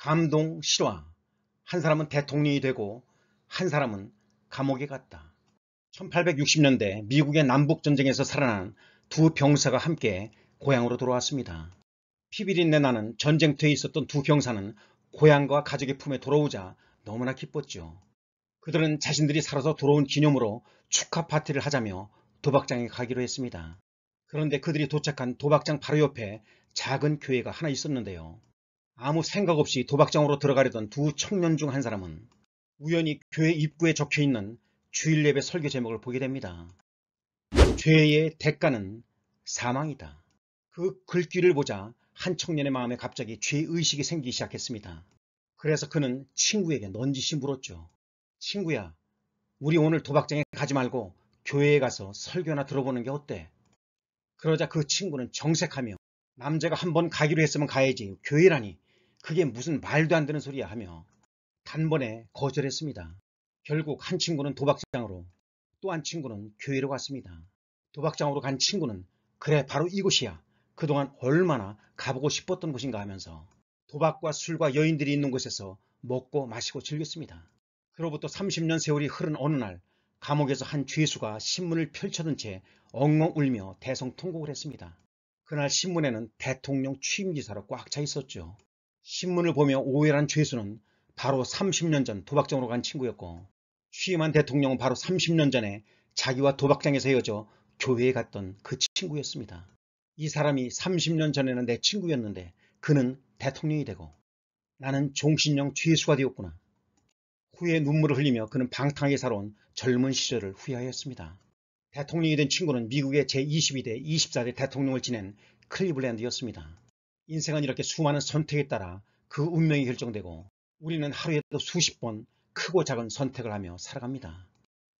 감동, 실화. 한 사람은 대통령이 되고 한 사람은 감옥에 갔다. 1860년대 미국의 남북전쟁에서 살아난 두 병사가 함께 고향으로 돌아왔습니다. 피비린내 나는 전쟁터에 있었던 두 병사는 고향과 가족의 품에 돌아오자 너무나 기뻤죠. 그들은 자신들이 살아서 돌아온 기념으로 축하 파티를 하자며 도박장에 가기로 했습니다. 그런데 그들이 도착한 도박장 바로 옆에 작은 교회가 하나 있었는데요. 아무 생각 없이 도박장으로 들어가려던 두 청년 중 한 사람은 우연히 교회 입구에 적혀있는 주일 예배 설교 제목을 보게 됩니다. 죄의 대가는 사망이다. 그 글귀를 보자 한 청년의 마음에 갑자기 죄의식이 생기기 시작했습니다. 그래서 그는 친구에게 넌지시 물었죠. 친구야, 우리 오늘 도박장에 가지 말고 교회에 가서 설교나 들어보는 게 어때? 그러자 그 친구는 정색하며 남자가 한번 가기로 했으면 가야지 교회라니 그게 무슨 말도 안 되는 소리야 하며 단번에 거절했습니다. 결국 한 친구는 도박장으로 또 한 친구는 교회로 갔습니다. 도박장으로 간 친구는 그래 바로 이곳이야. 그동안 얼마나 가보고 싶었던 곳인가 하면서 도박과 술과 여인들이 있는 곳에서 먹고 마시고 즐겼습니다. 그로부터 30년 세월이 흐른 어느 날 감옥에서 한 죄수가 신문을 펼쳐둔 채 엉엉 울며 대성통곡을 했습니다. 그날 신문에는 대통령 취임 기사로 꽉 차 있었죠. 신문을 보며 오해란 죄수는 바로 30년 전 도박장으로 간 친구였고 취임한 대통령은 바로 30년 전에 자기와 도박장에서 헤어져 교회에 갔던 그 친구였습니다. 이 사람이 30년 전에는 내 친구였는데 그는 대통령이 되고 나는 종신형 죄수가 되었구나. 후에 눈물을 흘리며 그는 방탕하게 살아온 젊은 시절을 후회하였습니다. 대통령이 된 친구는 미국의 제22대, 24대 대통령을 지낸 클리블랜드였습니다. 인생은 이렇게 수많은 선택에 따라 그 운명이 결정되고 우리는 하루에도 수십 번 크고 작은 선택을 하며 살아갑니다.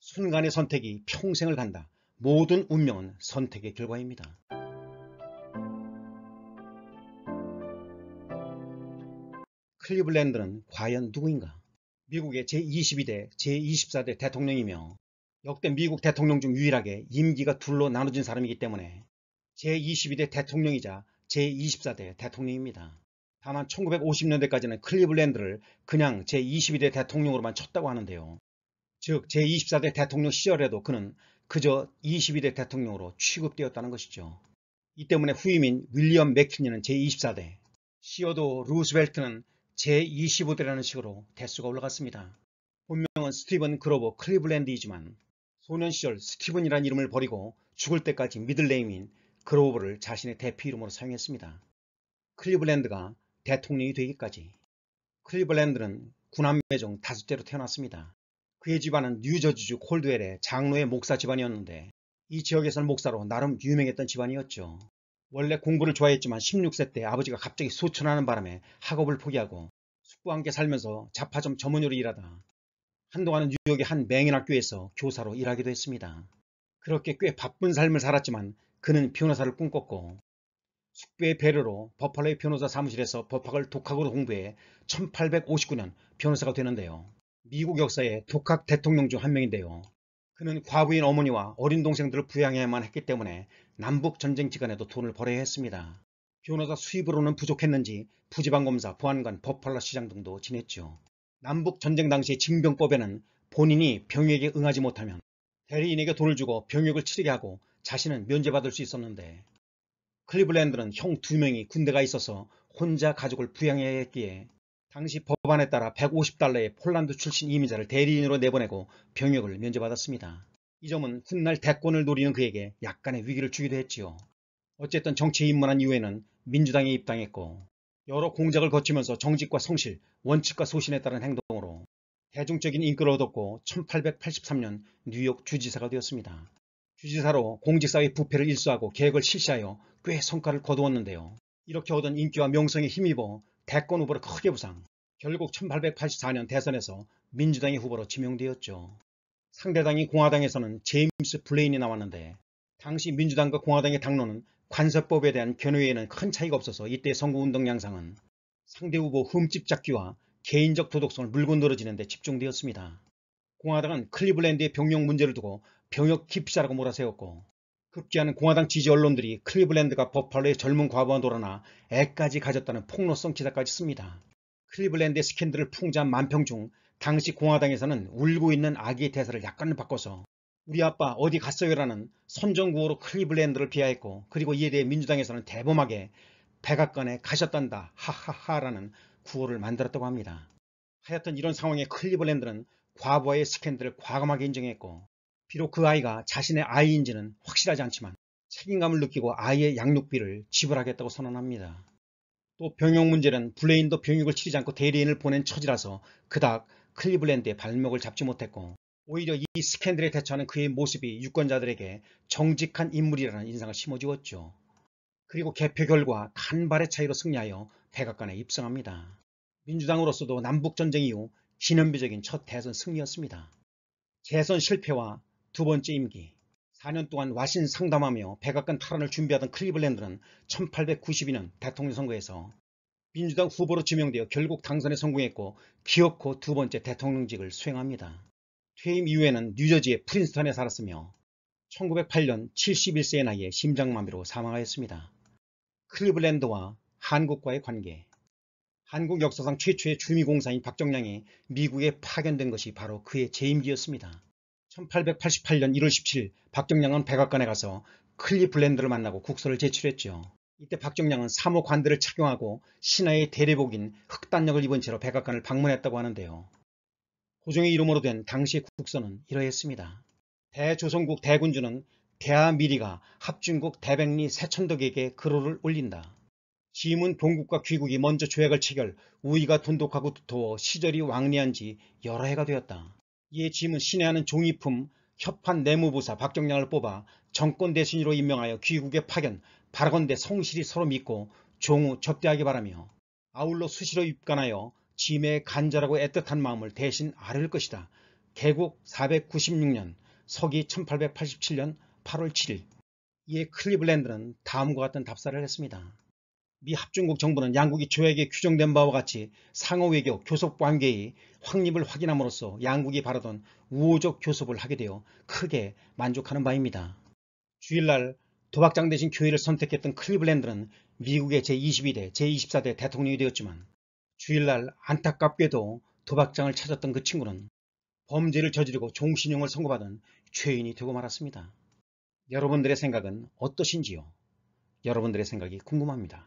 순간의 선택이 평생을 간다. 모든 운명은 선택의 결과입니다. 클리블랜드는 과연 누구인가? 미국의 제22대, 제24대 대통령이며 역대 미국 대통령 중 유일하게 임기가 둘로 나눠진 사람이기 때문에 제22대 대통령이자 제24대 대통령입니다. 다만 1950년대까지는 클리블랜드를 그냥 제21대 대통령으로만 쳤다고 하는데요. 즉 제24대 대통령 시절에도 그는 그저 21대 대통령으로 취급되었다는 것이죠. 이 때문에 후임인 윌리엄 맥킨니는 제24대, 시어도 루스벨트는 제25대라는 식으로 대수가 올라갔습니다. 본명은 스티븐 그로버 클리블랜드이지만 소년 시절 스티븐이라는 이름을 버리고 죽을 때까지 미들네임인 그로버를 자신의 대표 이름으로 사용했습니다. 클리블랜드가 대통령이 되기까지 클리블랜드는 군함매종 다섯째로 태어났습니다. 그의 집안은 뉴저지주 콜드웰의 장로의 목사 집안이었는데 이 지역에서는 목사로 나름 유명했던 집안이었죠. 원래 공부를 좋아했지만 16세 때 아버지가 갑자기 소천하는 바람에 학업을 포기하고 숙부와 함께 살면서 자파점 점원으로 일하다 한동안은 뉴욕의 한 맹인학교에서 교사로 일하기도 했습니다. 그렇게 꽤 바쁜 삶을 살았지만 그는 변호사를 꿈꿨고 숙부의 배려로 버팔로의 변호사 사무실에서 법학을 독학으로 공부해 1859년 변호사가 되는데요. 미국 역사의 독학 대통령 중 한 명인데요. 그는 과부인 어머니와 어린 동생들을 부양해야만 했기 때문에 남북 전쟁 기간에도 돈을 벌어야 했습니다. 변호사 수입으로는 부족했는지 부지방검사, 보안관, 버팔라 시장 등도 지냈죠. 남북 전쟁 당시 징병법에는 본인이 병역에 응하지 못하면 대리인에게 돈을 주고 병역을 치르게 하고 자신은 면제받을 수 있었는데 클리블랜드는 형 두 명이 군대가 있어서 혼자 가족을 부양해야 했기에 당시 법안에 따라 150달러의 폴란드 출신 이민자를 대리인으로 내보내고 병역을 면제받았습니다. 이 점은 훗날 대권을 노리는 그에게 약간의 위기를 주기도 했지요. 어쨌든 정치에 입문한 이후에는 민주당에 입당했고 여러 공작을 거치면서 정직과 성실, 원칙과 소신에 따른 행동으로 대중적인 인기를 얻었고 1883년 뉴욕 주지사가 되었습니다. 주지사로 공직사회 부패를 일수하고 계획을 실시하여 꽤 성과를 거두었는데요. 이렇게 얻은 인기와 명성에 힘입어 대권 후보를 크게 부상, 결국 1884년 대선에서 민주당의 후보로 지명되었죠. 상대당인 공화당에서는 제임스 블레인이 나왔는데 당시 민주당과 공화당의 당론은 관세법에 대한 견해에는 큰 차이가 없어서 이때 선거운동 양상은 상대 후보 흠집 잡기와 개인적 도덕성을 물고 늘어지는 데 집중되었습니다. 공화당은 클리블랜드의 병역 문제를 두고 병역 기피자라고 몰아세웠고 급기야는 공화당 지지 언론들이 클리블랜드가 버팔로의 젊은 과부와 놀아나 애까지 가졌다는 폭로성 기사까지 씁니다. 클리블랜드의 스캔들을 풍자한 만평 중 당시 공화당에서는 울고 있는 아기의 대사를 약간 바꿔서 우리 아빠 어디 갔어요라는 선전구호로 클리블랜드를 비하했고 그리고 이에 대해 민주당에서는 대범하게 백악관에 가셨단다 하하하라는 구호를 만들었다고 합니다. 하여튼 이런 상황에 클리블랜드는 과거의 부 스캔들을 과감하게 인정했고 비록 그 아이가 자신의 아이인지는 확실하지 않지만 책임감을 느끼고 아이의 양육비를 지불하겠다고 선언합니다. 또 병역 문제는 블레인도 병역을 치르지 않고 대리인을 보낸 처지라서 그닥 클리블랜드의 발목을 잡지 못했고 오히려 이 스캔들에 대처하는 그의 모습이 유권자들에게 정직한 인물이라는 인상을 심어주었죠. 그리고 개표 결과 간발의 차이로 승리하여 백악관에 입성합니다. 민주당으로서도 남북전쟁 이후 기념비적인 첫 대선 승리였습니다. 재선 실패와 두 번째 임기 4년 동안 와신 상담하며 백악관 탈환을 준비하던 클리블랜드는 1892년 대통령 선거에서 민주당 후보로 지명되어 결국 당선에 성공했고 기어코 두 번째 대통령직을 수행합니다. 퇴임 이후에는 뉴저지의 프린스턴에 살았으며 1908년 71세의 나이에 심장마비로 사망하였습니다. 클리블랜드와 한국과의 관계 한국 역사상 최초의 주미공사인 박정량이 미국에 파견된 것이 바로 그의 재임기였습니다. 1888년 1월 17일 박정량은 백악관에 가서 클리블랜드를 만나고 국서를 제출했죠. 이때 박정량은 사모관들을 착용하고 신하의 대례복인 흑단역을 입은 채로 백악관을 방문했다고 하는데요. 고종의 이름으로 된 당시의 국서는 이러했습니다. 대조선국 대군주는 대하미리가 합중국 대백리 세천덕에게 그로를 올린다. 짐은 동국과 귀국이 먼저 조약을 체결, 우위가 돈독하고 두터워 시절이 왕래한 지 여러 해가 되었다. 이에 짐은 신해하는 종이품, 협판 내무부사 박정량을 뽑아 정권 대신으로 임명하여 귀국에 파견, 바라건대 성실히 서로 믿고 종우 접대하기 바라며 아울러 수시로 입관하여 짐의 간절하고 애틋한 마음을 대신 아를 것이다. 개국 496년 서기 1887년 8월 7일 이에 클리블랜드는 다음과 같은 답사를 했습니다. 미 합중국 정부는 양국이 조약에 규정된 바와 같이 상호외교 교섭 관계의 확립을 확인함으로써 양국이 바라던 우호적 교섭을 하게 되어 크게 만족하는 바입니다. 주일날 도박장 대신 교회를 선택했던 클리블랜드는 미국의 제22대, 제24대 대통령이 되었지만 주일날 안타깝게도 도박장을 찾았던 그 친구는 범죄를 저지르고 종신형을 선고받은 죄인이 되고 말았습니다. 여러분들의 생각은 어떠신지요? 여러분들의 생각이 궁금합니다.